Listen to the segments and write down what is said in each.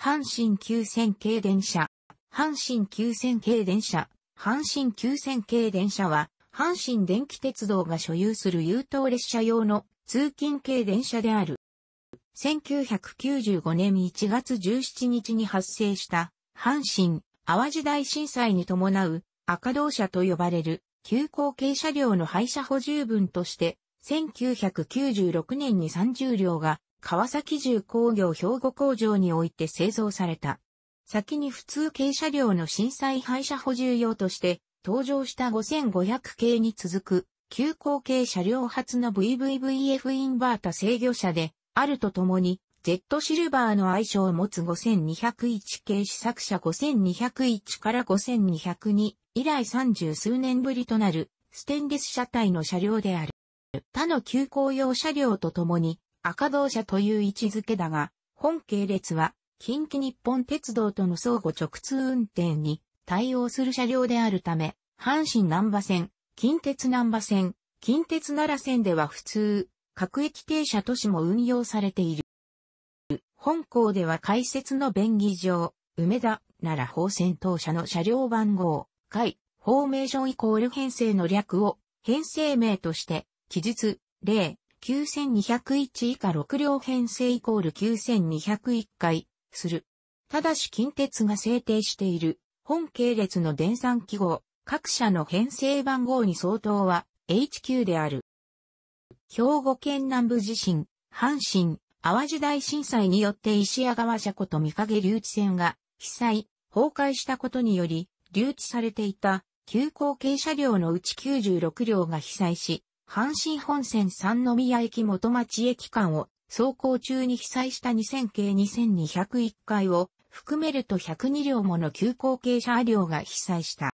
阪神急線系電車。阪神急線系電車。阪神急線系電車は、阪神電気鉄道が所有する優等列車用の通勤系電車である。1995年1月17日に発生した阪神淡路大震災に伴う赤道車と呼ばれる急行系車両の廃車補充分として1996年に30両が川崎重工業兵庫工場において製造された。先に普通軽車両の震災廃車補充用として登場した5500系に続く急行系車両発の VVVF インバータ制御車であるとともに Z シルバーの愛称を持つ5201系試作車5201から5202以来30数年ぶりとなるステンレス車体の車両である。他の急行用車両とともに赤道社という位置づけだが、本系列は近畿日本鉄道との相互直通運転に対応する車両であるため、阪神南波線、近鉄南波線、近鉄奈良線では普通、各駅停車都市も運用されている。本校では解説の便宜上、梅田、奈良方線当社の車両番号、回、フォーメーションイコール編成の略を、編成名として、記述、例、9201以下6両編成イコール9201回、する。ただし近鉄が制定している、本系列の電算記号、各社の編成番号に相当は、HQ である。兵庫県南部地震、阪神、淡路大震災によって石屋川車庫と三影留置線が、被災、崩壊したことにより、留置されていた、急行軽車両のうち96両が被災し、阪神本線三宮駅元町駅間を走行中に被災した2000系2201回を含めると102両もの急行系車両が被災した。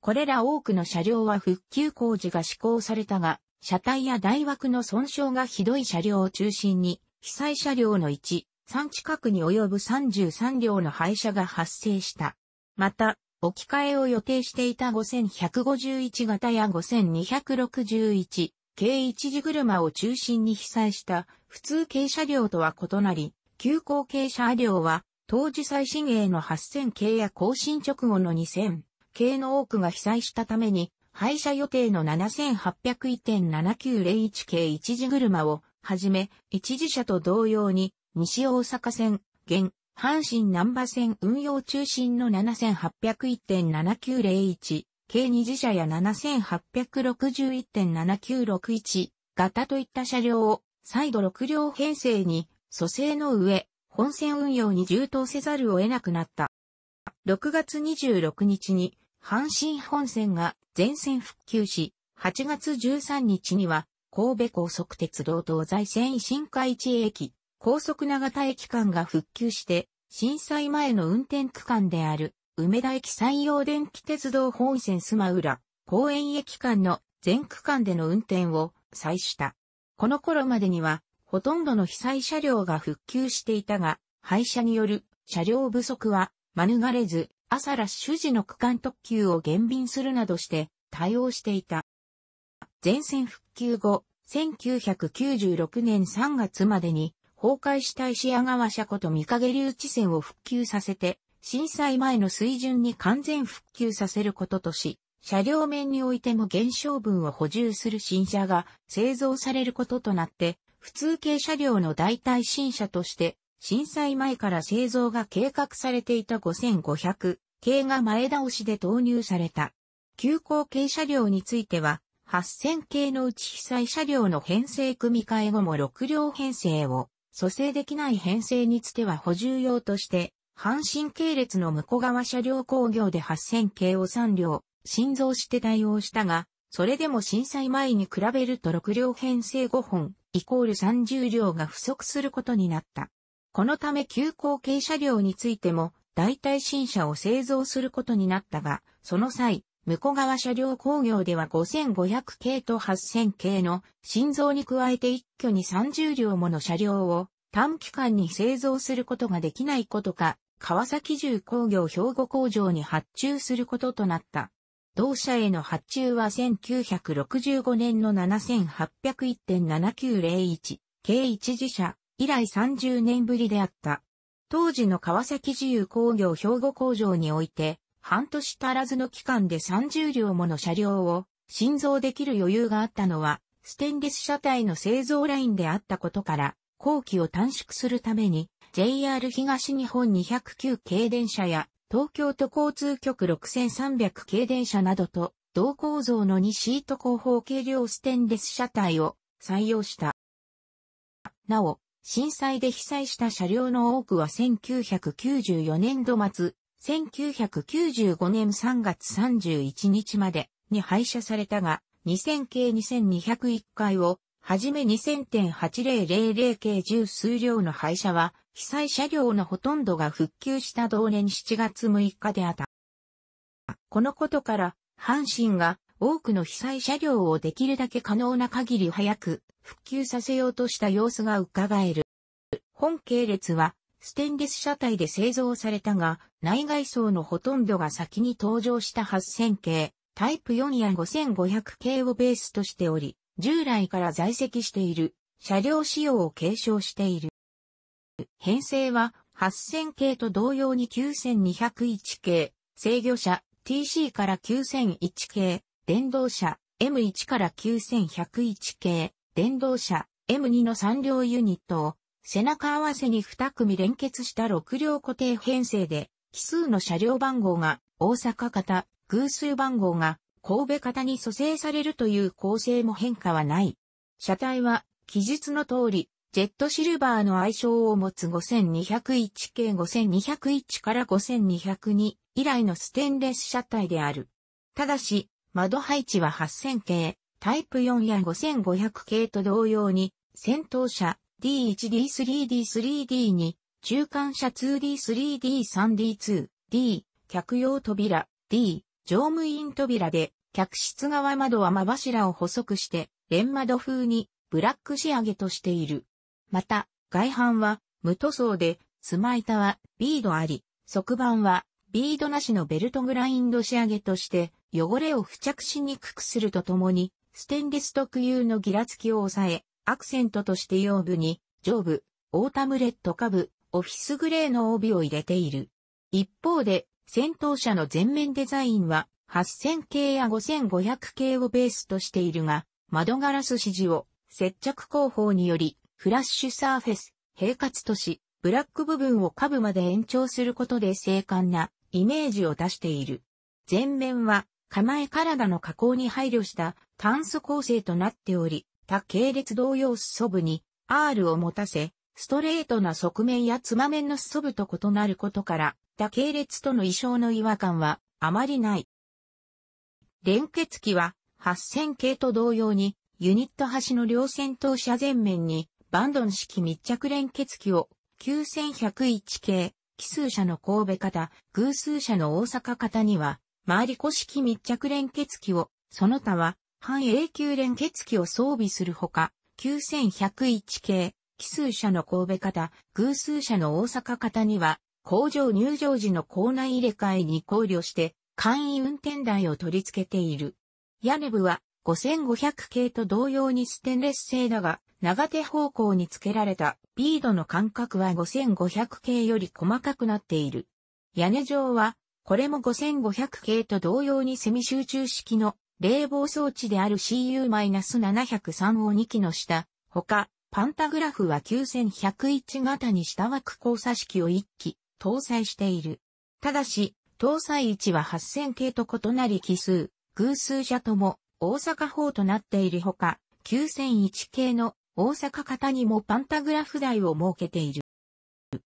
これら多くの車両は復旧工事が施行されたが、車体や台枠の損傷がひどい車両を中心に、被災車両の1、3近くに及ぶ33両の廃車が発生した。また、置き換えを予定していた5151型や5261、軽一時車を中心に被災した普通軽車両とは異なり、急行軽車両は当時最新鋭の8000系や更新直後の2000系の多くが被災したために、廃車予定の7801.7901系一時車をはじめ、一時車と同様に西大阪線、現阪神南波線運用中心の7801.7901、計2次車や7861.7961、型といった車両を再度6両編成に蘇生の上、本線運用に充当せざるを得なくなった。6月26日に阪神本線が全線復旧し、8月13日には神戸高速鉄道東西線新海地駅、高速長田駅間が復旧して、震災前の運転区間である、梅田駅山陽電気鉄道本線須磨浦、公園駅間の全区間での運転を再した。この頃までには、ほとんどの被災車両が復旧していたが、廃車による車両不足は免れず、朝ラッシュ時の区間特急を減便するなどして対応していた。全線復旧後、1996年3月までに崩壊した石屋川車庫と三影流地線を復旧させて、震災前の水準に完全復旧させることとし、車両面においても減少分を補充する新車が製造されることとなって、普通系車両の代替新車として、震災前から製造が計画されていた5500系が前倒しで投入された。急行系車両については、8000系のうち被災車両の編成組み替え後も6両編成を蘇生できない編成につては補充用として、半身系列の向こう側車両工業で8000系を3両、新造して対応したが、それでも震災前に比べると6両編成5本、イコール30両が不足することになった。このため急行系車両についても、代替新車を製造することになったが、その際、向川車両工業では5500系と8000系の心臓に加えて一挙に30両もの車両を短期間に製造することができないことか、川崎重工業兵庫工場に発注することとなった。同社への発注は1965年の7801.7901、計一次社以来30年ぶりであった。当時の川崎自由工業兵庫工場において、半年足らずの期間で30両もの車両を新造できる余裕があったのは、ステンレス車体の製造ラインであったことから、工期を短縮するために、JR 東日本209系電車や、東京都交通局6300系電車などと、同構造の2シート後方軽量ステンレス車体を採用した。なお、震災で被災した車両の多くは1994年度末、1995年3月31日までに廃車されたが、2000系2201回を、はじめ2000.8000系十数量の廃車は、被災車両のほとんどが復旧した同年7月6日であった。このことから、阪神が多くの被災車両をできるだけ可能な限り早く復旧させようとした様子が伺える。本系列はステンレス車体で製造されたが、内外装のほとんどが先に登場した8000系、タイプ4や5500系をベースとしており、従来から在籍している車両仕様を継承している。編成は8000系と同様に9201系、制御車 TC から9001系、電動車 M1 から9101系、電動車 M2 の3両ユニットを背中合わせに2組連結した6両固定編成で、奇数の車両番号が大阪型、偶数番号が神戸型に蘇生されるという構成も変化はない。車体は、記述の通り、ジェットシルバーの愛称を持つ5201系5201から5202以来のステンレス車体である。ただし、窓配置は8000系、タイプ4や5500系と同様に、先頭車、D1D3、D3D に、中間車 2D3、D3、D2、D、客用扉、D、乗務員扉で、客室側窓は間柱を細くして、連窓風に、ブラック仕上げとしている。また、外板は、無塗装で、スマ板は、ビードあり、側板は、ビードなしのベルトグラインド仕上げとして、汚れを付着しにくくするとともに、ステンレス特有のギラつきを抑え、アクセントとして腰部に、上部、オータムレッド下部、オフィスグレーの帯を入れている。一方で、戦闘車の全面デザインは、8000系や5500系をベースとしているが、窓ガラス指示を接着工法により、フラッシュサーフェス、平滑都市、ブラック部分を下部まで延長することで精悍なイメージを出している。前面は構え体の加工に配慮した炭素構成となっており、他系列同様裾部に R を持たせ、ストレートな側面やつま面の裾部と異なることから、他系列との異常の違和感はあまりない。連結機は8000系と同様に、ユニット端の両先頭車前面にバンドン式密着連結機を9101系、奇数車の神戸型、偶数車の大阪型には、回り子式密着連結機を、その他は半永久連結機を装備するほか、9101系、奇数車の神戸方、偶数車の大阪方には、工場入場時の校内入れ替えに考慮して、簡易運転台を取り付けている。屋根部は5500系と同様にステンレス製だが、長手方向に付けられたビードの間隔は5500系より細かくなっている。屋根上は、これも5500系と同様にセミ集中式の冷房装置である CU-703 を2機の下、ほか、パンタグラフは9101型に下枠交差式を1機、搭載している。ただし、搭載位置は8000系と異なり奇数、偶数者とも大阪方となっているほか、9001系の大阪型にもパンタグラフ台を設けている。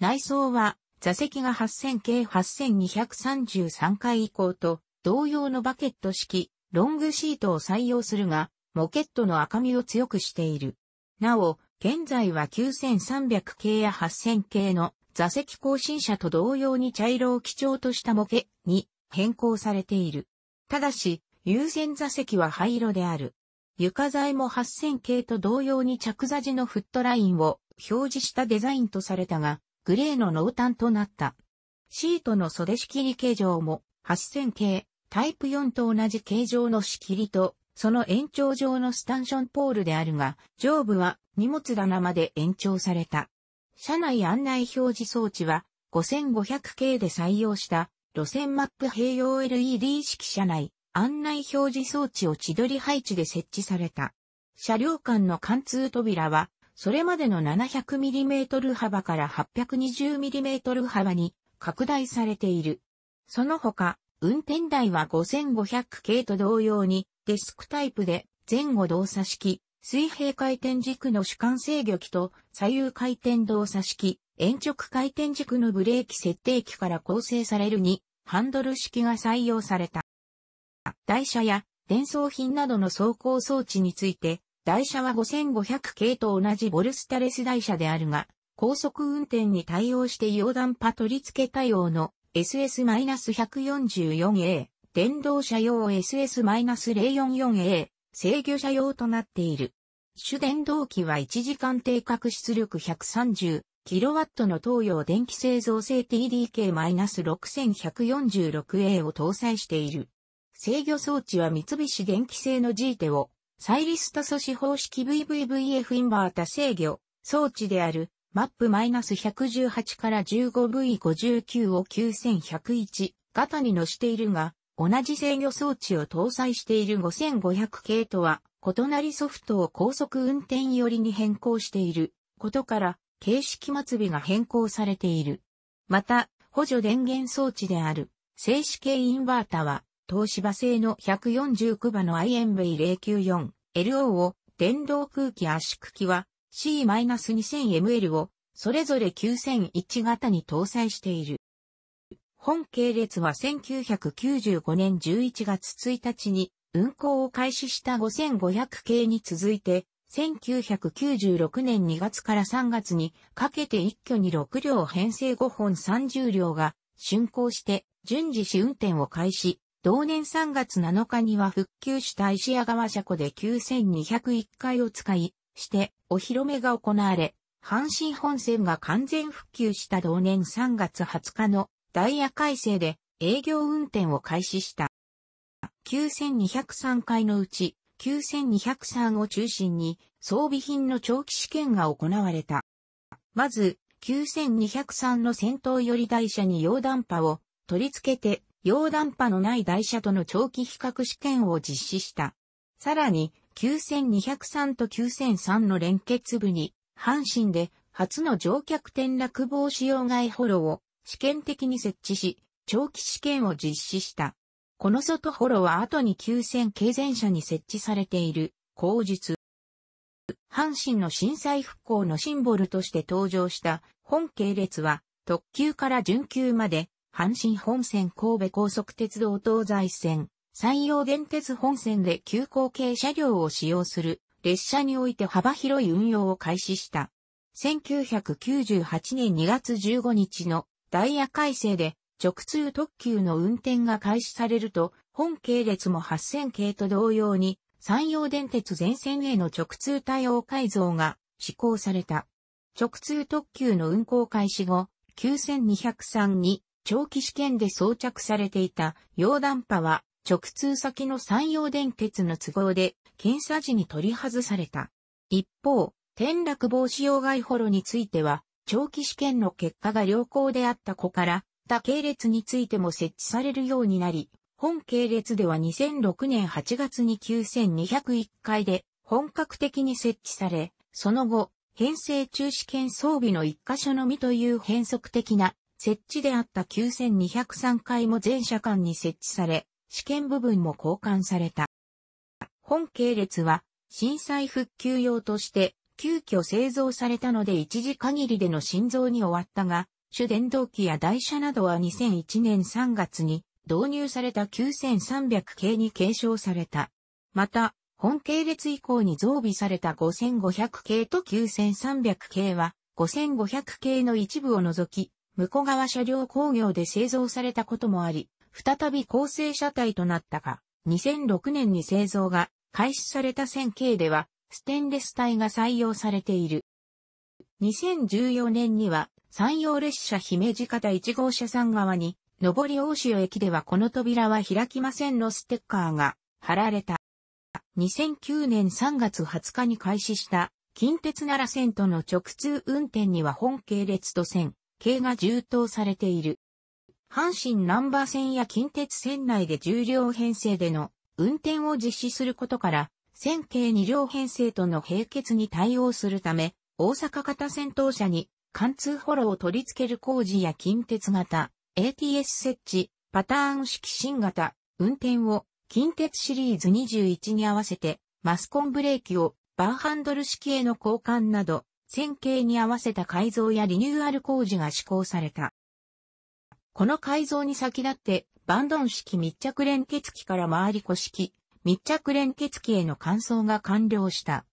内装は座席が8000系8233回以降と同様のバケット式ロングシートを採用するが、モケットの赤みを強くしている。なお、現在は9300系や8000系の座席更新車と同様に茶色を基調としたモケに変更されている。ただし、優先座席は灰色である。床材も8000系と同様に着座時のフットラインを表示したデザインとされたが、グレーの濃淡となった。シートの袖仕切り形状も8000系、タイプ4と同じ形状の仕切りと、その延長上のスタンションポールであるが、上部は荷物棚まで延長された。車内案内表示装置は 5500K で採用した路線マップ併用 LED 式車内案内表示装置を千鳥配置で設置された。車両間の貫通扉は、それまでの 700mm 幅から 820mm 幅に拡大されている。その他、運転台は5500系と同様にデスクタイプで前後動作式、水平回転軸の主観制御機と左右回転動作式、延直回転軸のブレーキ設定機から構成されるにハンドル式が採用された。台車や伝送品などの走行装置について、台車は5500系と同じボルスタレス台車であるが、高速運転に対応して溶断パ取り付け対応の SS-144A、電動車用 SS-044A、制御車用となっている。主電動機は1時間定格出力 130kW の東洋電気製造製 TDK-6146A を搭載している。制御装置は三菱電機製の G テを、サイリスト素子方式 VVVF インバータ制御装置であるマップ -118 から 15V59 を9101型に乗しているが、同じ制御装置を搭載している5500系とは異なりソフトを高速運転寄りに変更していることから、形式末尾が変更されている。また、補助電源装置である静止系インバータは、東芝製の149場の IMV094LO を電動空気圧縮機は C-2000ML をそれぞれ9001型に搭載している。本系列は1995年11月1日に運行を開始した5500系に続いて、1996年2月から3月にかけて一挙に6両編成5本30両が竣工して順次試運転を開始、同年3月7日には復旧した石屋川車庫で9201回を使い、してお披露目が行われ、阪神本線が完全復旧した同年3月20日のダイヤ改正で営業運転を開始した。9203回のうち9203を中心に装備品の長期試験が行われた。まず、9203の先頭より台車に溶断波を取り付けて、溶断波のない台車との長期比較試験を実施した。さらに、9203と9003の連結部に、阪神で初の乗客転落防止用外ホロを試験的に設置し、長期試験を実施した。この外ホロは後に9000軽前車に設置されている、口述。阪神の震災復興のシンボルとして登場した本系列は、特急から準急まで、阪神本線神戸高速鉄道東西線、山陽電鉄本線で急行系車両を使用する列車において幅広い運用を開始した。1998年2月15日のダイヤ改正で直通特急の運転が開始されると、本系列も8000系と同様に山陽電鉄全線への直通対応改造が施行された。直通特急の運行開始後、9203に長期試験で装着されていた溶断波は直通先の山陽電鉄の都合で検査時に取り外された。一方、転落防止用外ホロについては、長期試験の結果が良好であった子から、他系列についても設置されるようになり、本系列では2006年8月に9201回で本格的に設置され、その後、編成中試験装備の一箇所のみという変則的な設置であった9203回も全車間に設置され、試験部分も交換された。本系列は震災復旧用として急遽製造されたので一時限りでの心臓に終わったが、主電動機や台車などは2001年3月に導入された9300系に継承された。また、本系列以降に増備された5500系と9300系は、5500系の一部を除き、向こう側車両工業で製造されたこともあり、再び構成車体となったが、2006年に製造が開始された線形では、ステンレス体が採用されている。2014年には、山陽列車姫路方1号車山側に、上り大潮駅ではこの扉は開きませんのステッカーが貼られた。2009年3月20日に開始した近鉄奈良線との直通運転には本系列と線、系が充当されている。阪神南波線や近鉄線内で重量編成での運転を実施することから、線形2両編成との並結に対応するため、大阪型戦闘車に貫通ホロを取り付ける工事や近鉄型、ATS 設置、パターン式新型、運転を近鉄シリーズ21に合わせて、マスコンブレーキをバーハンドル式への交換など、線形に合わせた改造やリニューアル工事が施行された。この改造に先立って、バンドン式密着連結機から回り子式、密着連結機への換装が完了した。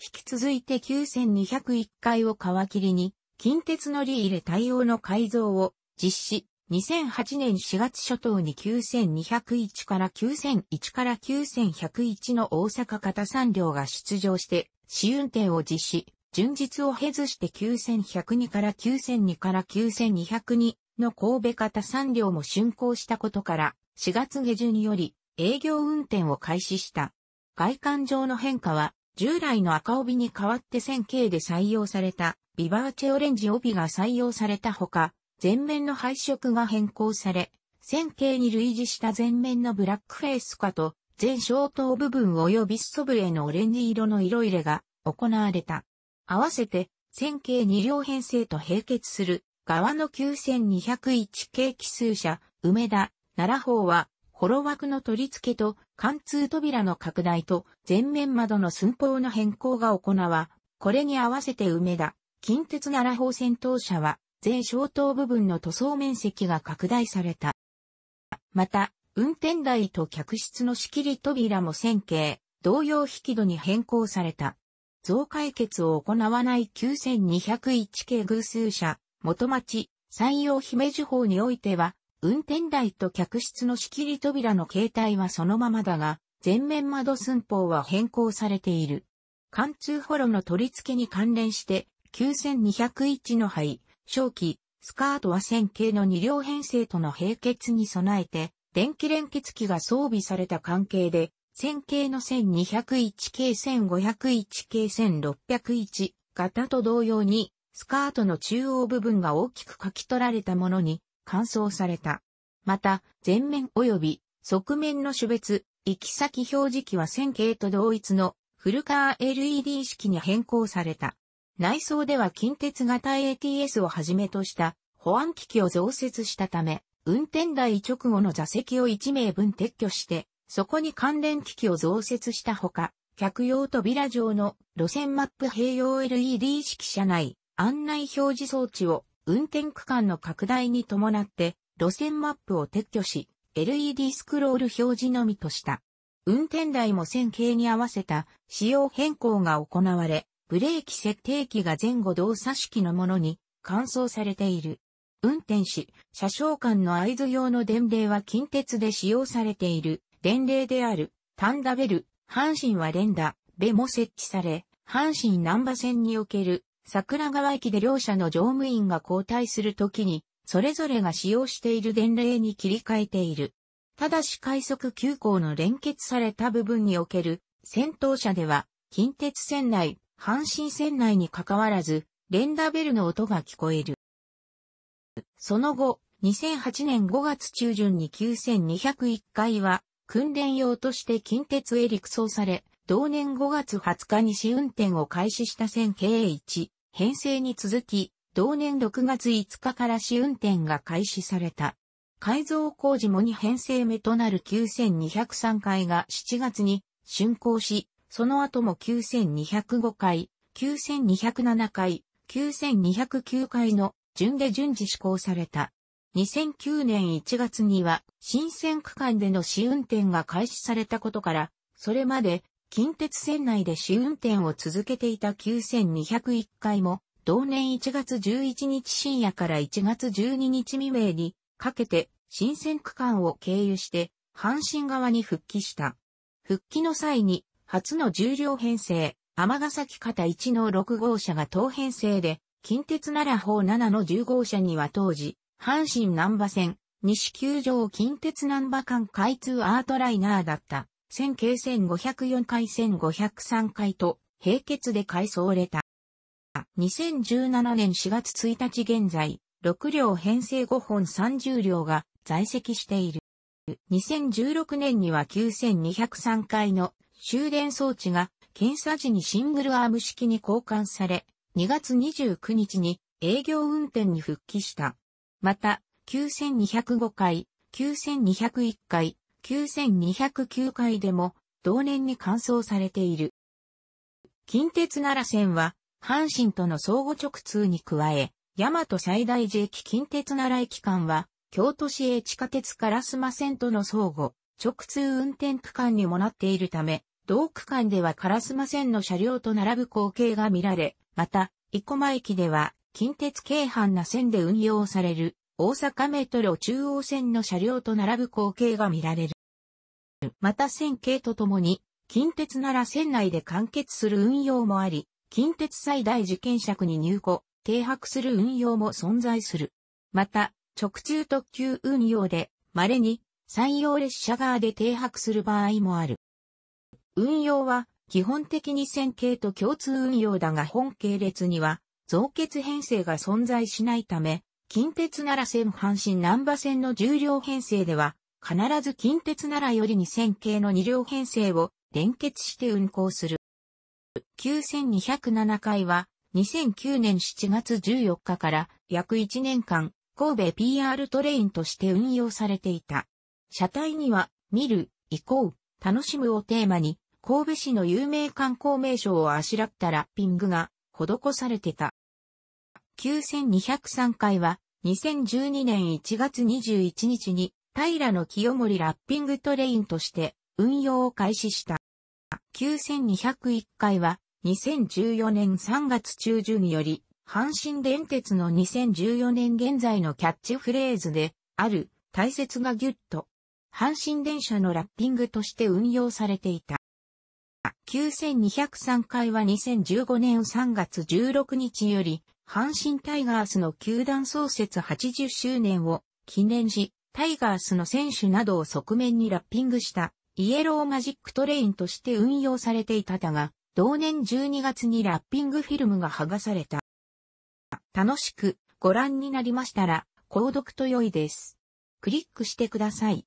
引き続いて9201回を皮切りに、近鉄乗り入れ対応の改造を実施。2008年4月初頭に9201から9001から9101の大阪型産両が出場して試運転を実施、順日を経ずして9102から9002から9202の神戸方産両も竣工したことから、4月下旬により営業運転を開始した。外観上の変化は、従来の赤帯に代わって線形で採用された、ビバーチェオレンジ帯が採用されたほか、前面の配色が変更され、線形に類似した前面のブラックフェイス化と、全消灯部分及びソブレのオレンジ色の色入れが行われた。合わせて、線形2両編成と並結する側の9201系奇数車、梅田、奈良方は、ホロ枠の取り付けと、貫通扉の拡大と、前面窓の寸法の変更が行わ、これに合わせて梅田、近鉄奈良方戦闘車は、全消灯部分の塗装面積が拡大された。また、運転台と客室の仕切り扉も線形、同様引き戸に変更された。増解決を行わない9201系偶数車、元町、山陽姫路法においては、運転台と客室の仕切り扉の形態はそのままだが、前面窓寸法は変更されている。貫通ホロの取り付けに関連して、9201の灰、正規、スカートは線形の2両編成との並結に備えて、電気連結機が装備された関係で、線形の1201系1501系1601型と同様に、スカートの中央部分が大きく書き取られたものに、乾燥された。また、前面及び側面の種別、行き先表示器は線形と同一のフルカー LED 式に変更された。内装では近鉄型 ATS をはじめとした保安機器を増設したため、運転台直後の座席を1名分撤去して、そこに関連機器を増設したほか、客用扉上の路線マップ併用 LED 式車内、案内表示装置を運転区間の拡大に伴って路線マップを撤去し、LED スクロール表示のみとした。運転台も線形に合わせた仕様変更が行われ、ブレーキ設定器が前後動作式のものに換装されている。運転士、車掌間の合図用の伝令は近鉄で使用されている伝令である、タンダベル、阪神は連打、ベも設置され、阪神南波線における桜川駅で両社の乗務員が交代するときに、それぞれが使用している伝令に切り替えている。ただし快速急行の連結された部分における先頭車では、近鉄線内、阪神線内に関わらず、レンダベルの音が聞こえる。その後、2008年5月中旬に9201回は、訓練用として近鉄へ陸送され、同年5月20日に試運転を開始した線 K1、編成に続き、同年6月5日から試運転が開始された。改造工事も2編成目となる9203回が7月に竣工し、その後も9205回、9207回、9209回の順で順次施行された。2009年1月には新線区間での試運転が開始されたことから、それまで近鉄線内で試運転を続けていた9201回も、同年1月11日深夜から1月12日未明にかけて新線区間を経由して阪神側に復帰した。復帰の際に初の重量編成、天崎方1の6号車が当編成で、近鉄奈良方7の10号車には当時、阪神南波線、西球場近鉄南波間開通アートライナーだった。千形千5 0 4回千5 0 3回と、並結で改装れた。2017年4月1日現在、6両編成5本30両が在籍している。2016年には9203回の終電装置が検査時にシングルアーム式に交換され、2月29日に営業運転に復帰した。また、9205回、9201回、9209回でも同年に完走されている。近鉄奈良線は、阪神との相互直通に加え、大和最大寺駅近鉄奈良駅間は、京都市営地下鉄スマ線との相互直通運転区間にもなっているため、同区間ではカラスマ線の車両と並ぶ光景が見られ、また、生駒駅では近鉄京阪な線で運用される大阪メトロ中央線の車両と並ぶ光景が見られる。また線形とともに、近鉄なら線内で完結する運用もあり、近鉄最大事件尺に入庫、停泊する運用も存在する。また、直中特急運用で、稀に、山陽列車側で停泊する場合もある。運用は、基本的に線形と共通運用だが本系列には、増結編成が存在しないため、近鉄奈良線阪神南波線の10両編成では、必ず近鉄奈良より2000系の2両編成を連結して運行する。9207回は、2009年7月14日から約1年間、神戸 PR トレインとして運用されていた。車体には、見る、行こう、楽しむをテーマに、神戸市の有名観光名所をあしらったラッピングが施されてた。9203回は、2012年1月21日に、平の清盛ラッピングトレインとして運用を開始した。9201回は、2014年3月中旬より、阪神電鉄の2014年現在のキャッチフレーズで、ある、大切がギュッと、阪神電車のラッピングとして運用されていた。9203回は2015年3月16日より、阪神タイガースの球団創設80周年を記念し、タイガースの選手などを側面にラッピングしたイエローマジックトレインとして運用されていただが、同年12月にラッピングフィルムが剥がされた。楽しくご覧になりましたら、購読と良いです。クリックしてください。